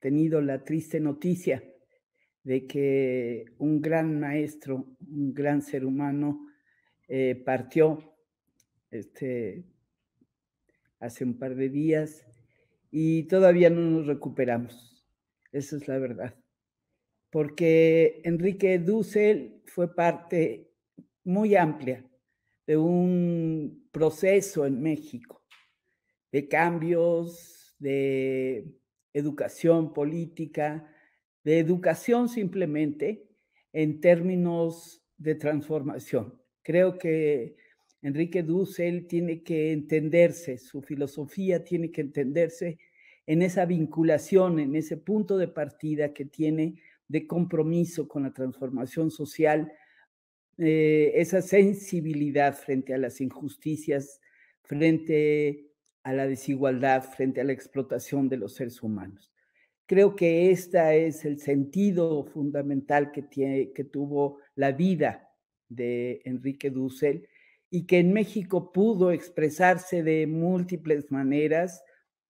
tenido la triste noticia de que un gran maestro, un gran ser humano, eh, partió este, hace un par de días y todavía no nos recuperamos. Esa es la verdad. Porque Enrique Dussel fue parte muy amplia de un proceso en México de cambios, de educación política, de educación simplemente en términos de transformación. Creo que Enrique Dussel tiene que entenderse, su filosofía tiene que entenderse en esa vinculación, en ese punto de partida que tiene de compromiso con la transformación social, eh, esa sensibilidad frente a las injusticias, frente a la desigualdad, frente a la explotación de los seres humanos. Creo que este es el sentido fundamental que, que tuvo la vida de Enrique Dussel y que en México pudo expresarse de múltiples maneras,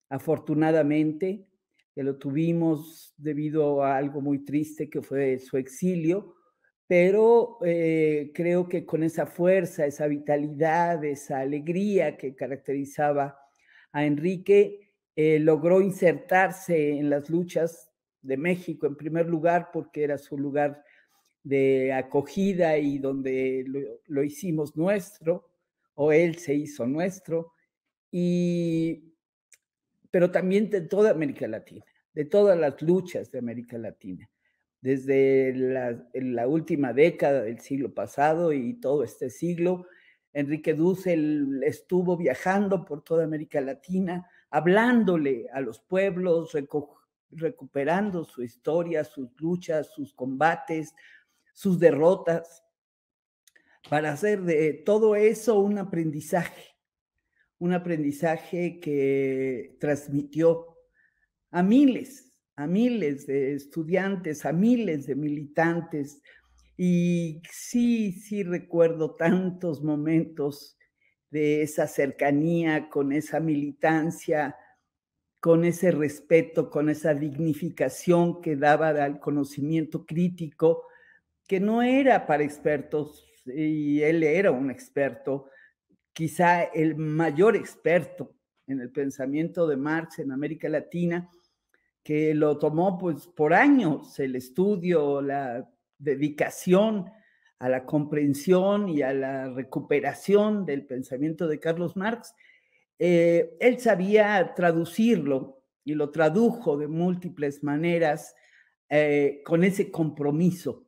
afortunadamente, que lo tuvimos debido a algo muy triste que fue su exilio, pero eh, creo que con esa fuerza, esa vitalidad, esa alegría que caracterizaba a Enrique eh, logró insertarse en las luchas de México en primer lugar porque era su lugar de acogida y donde lo, hicimos nuestro o él se hizo nuestro y pero también de toda América Latina, de todas las luchas de América Latina, desde la última década del siglo pasado y todo este siglo, Enrique Dussel estuvo viajando por toda América Latina, hablándole a los pueblos, recuperando su historia, sus luchas, sus combates, sus derrotas, para hacer de todo eso un aprendizaje, un aprendizaje que transmitió a miles, a miles de estudiantes, a miles de militantes, y sí, sí recuerdo tantos momentos de esa cercanía, con esa militancia, con ese respeto, con esa dignificación que daba al conocimiento crítico, que no era para expertos, y él era un experto, quizá el mayor experto en el pensamiento de Marx en América Latina, que lo tomó pues por años el estudio, la dedicación a la comprensión y a la recuperación del pensamiento de Carlos Marx, eh, él sabía traducirlo y lo tradujo de múltiples maneras eh, con ese compromiso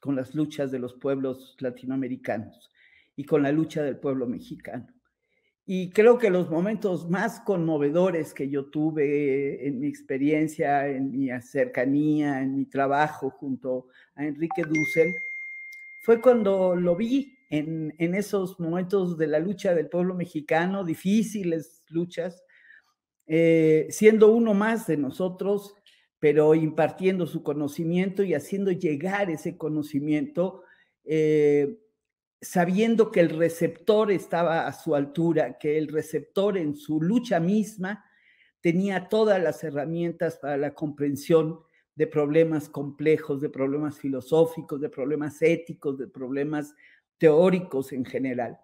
con las luchas de los pueblos latinoamericanos y con la lucha del pueblo mexicano. Y creo que los momentos más conmovedores que yo tuve en mi experiencia, en mi cercanía, en mi trabajo junto a Enrique Dussel, fue cuando lo vi en, esos momentos de la lucha del pueblo mexicano, difíciles luchas, eh, siendo uno más de nosotros, pero impartiendo su conocimiento y haciendo llegar ese conocimiento. Eh, sabiendo que el receptor estaba a su altura, que el receptor en su lucha misma tenía todas las herramientas para la comprensión de problemas complejos, de problemas filosóficos, de problemas éticos, de problemas teóricos en general.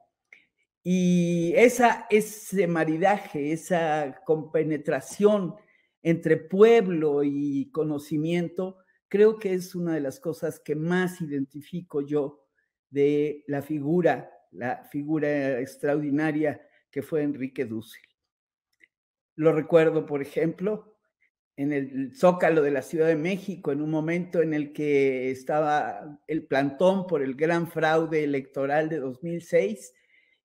Y esa, ese maridaje, esa compenetración entre pueblo y conocimiento, creo que es una de las cosas que más identifico yo de la figura, la figura extraordinaria que fue Enrique Dussel. Lo recuerdo, por ejemplo, en el Zócalo de la Ciudad de México, en un momento en el que estaba el plantón por el gran fraude electoral de 2006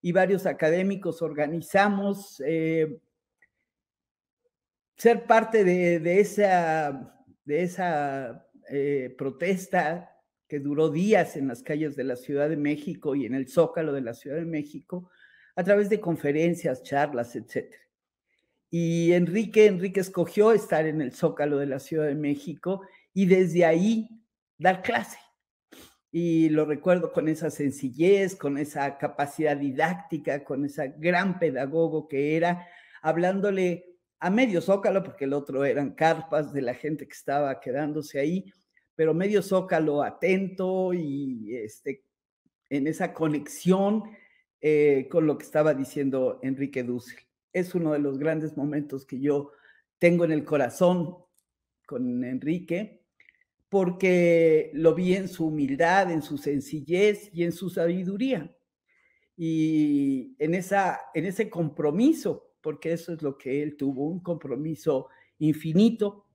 y varios académicos organizamos eh, ser parte de, esa, de esa eh, protesta que duró días en las calles de la Ciudad de México y en el Zócalo de la Ciudad de México, a través de conferencias, charlas, etc. Y Enrique, Enrique escogió estar en el Zócalo de la Ciudad de México y desde ahí dar clase. Y lo recuerdo con esa sencillez, con esa capacidad didáctica, con ese gran pedagogo que era, hablándole a medio zócalo, porque el otro eran carpas de la gente que estaba quedándose ahí, pero medio zócalo atento y este, en esa conexión eh, con lo que estaba diciendo Enrique Dussel. Es uno de los grandes momentos que yo tengo en el corazón con Enrique, porque lo vi en su humildad, en su sencillez y en su sabiduría. Y en, esa, en ese compromiso, porque eso es lo que él tuvo, un compromiso infinito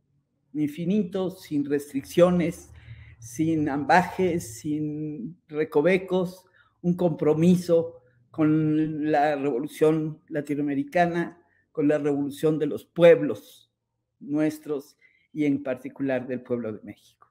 infinito, sin restricciones, sin ambajes, sin recovecos, un compromiso con la revolución latinoamericana, con la revolución de los pueblos nuestros y en particular del pueblo de México.